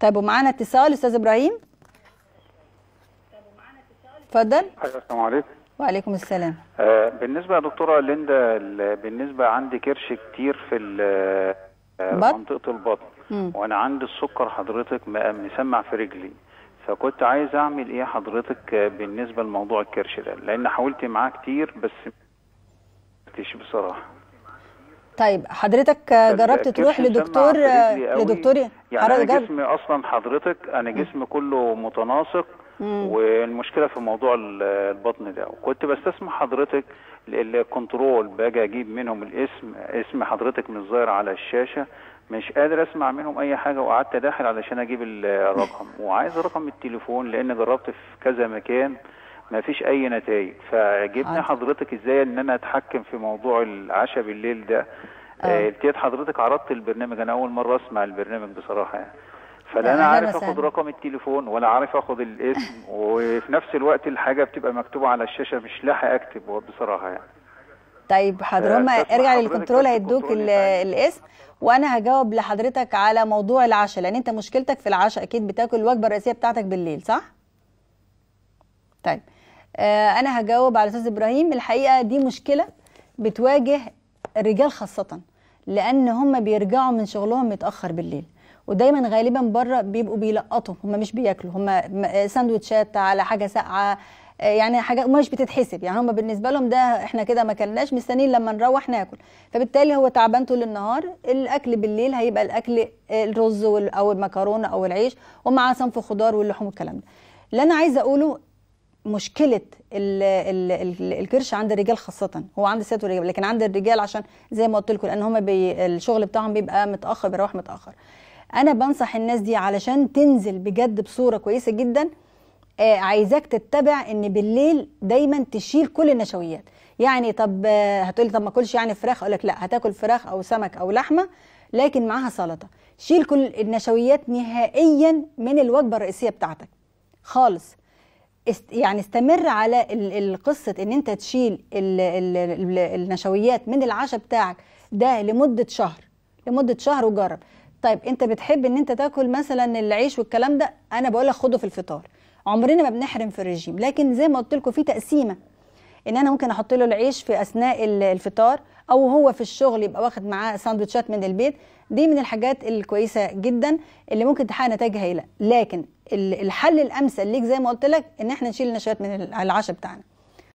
طيب ومعانا اتصال استاذ ابراهيم اتفضل السلام عليكم وعليكم السلام آه بالنسبه يا دكتوره ليندا بالنسبه عندي كرش كتير في آه، منطقه البطن وانا عندي السكر حضرتك آه، مسمع في رجلي فكنت عايز اعمل ايه حضرتك آه، بالنسبه لموضوع الكرش ده لان حاولت معاه كتير بس بصراحه طيب حضرتك جربت تروح لدكتور لدكتور إيه؟ يعني انا جسمي اصلا حضرتك انا جسمي كله متناسق والمشكله في موضوع البطن ده وكنت بستسمع حضرتك الكنترول باجي اجيب منهم الاسم اسم حضرتك مش ظاهر على الشاشه مش قادر اسمع منهم اي حاجه وقعدت داخل علشان اجيب الرقم وعايز رقم التليفون لان جربت في كذا مكان ما فيش اي نتائج فجبنا حضرتك ازاي ان انا اتحكم في موضوع العشاء بالليل ده ابتديت آه. آه، حضرتك عرضت البرنامج انا اول مره اسمع البرنامج بصراحه يعني فلا آه، انا عارف اخد رقم التليفون ولا عارف اخد الاسم وفي نفس الوقت الحاجه بتبقى مكتوبه على الشاشه مش لاحق اكتب بصراحه يعني طيب حضرتك ارجع للكنترول هيدوك الاسم وانا هجاوب لحضرتك على موضوع العشاء لان انت مشكلتك في العشاء اكيد بتاكل الوجبه الرئيسيه بتاعتك بالليل صح طيب آه، انا هجاوب على استاذ ابراهيم الحقيقه دي مشكله بتواجه الرجال خاصه لان هم بيرجعوا من شغلهم متاخر بالليل ودايما غالبا بره بيبقوا بيلقطوا هم مش بياكلوا هم سندوتشات على حاجه ساقعه آه، يعني حاجه مش بتتحسب يعني هم بالنسبه لهم ده احنا كده ما كلناش مستنيين لما نروح ناكل فبالتالي هو تعبان طول النهار الاكل بالليل هيبقى الاكل آه، الرز او المكرونه او العيش ومعاه صنف خضار واللحوم والكلام ده اللي انا عايزه اقوله مشكله ال الكرش عند الرجال خاصه هو عند السيدات والرجال لكن عند الرجال عشان زي ما قلت لكم لان هم بي الشغل بتاعهم بيبقى متاخر بيروح متاخر انا بنصح الناس دي علشان تنزل بجد بصوره كويسه جدا آه عايزاك تتبع ان بالليل دايما تشيل كل النشويات يعني طب آه، هتقولي طب ما كلش يعني فراخ اقول لك لا هتاكل فراخ او سمك او لحمه لكن معاها سلطه شيل كل النشويات نهائيا من الوجبه الرئيسيه بتاعتك خالص يعني استمر على القصه ان انت تشيل النشويات من العشاء بتاعك ده لمده شهر لمده شهر وجرب طيب انت بتحب ان انت تاكل مثلا العيش والكلام ده انا بقولك خده في الفطار عمرنا ما بنحرم في الرجيم لكن زي ما قلت لكم في تقسيمه ان انا ممكن احط له العيش في اثناء الفطار او هو في الشغل يبقى واخد معاه ساندوتشات من البيت دي من الحاجات الكويسه جدا اللي ممكن تحقق نتائج هايله لكن الحل الامثل ليك زي ما قلت لك ان احنا نشيل النشويات من العشاء بتاعنا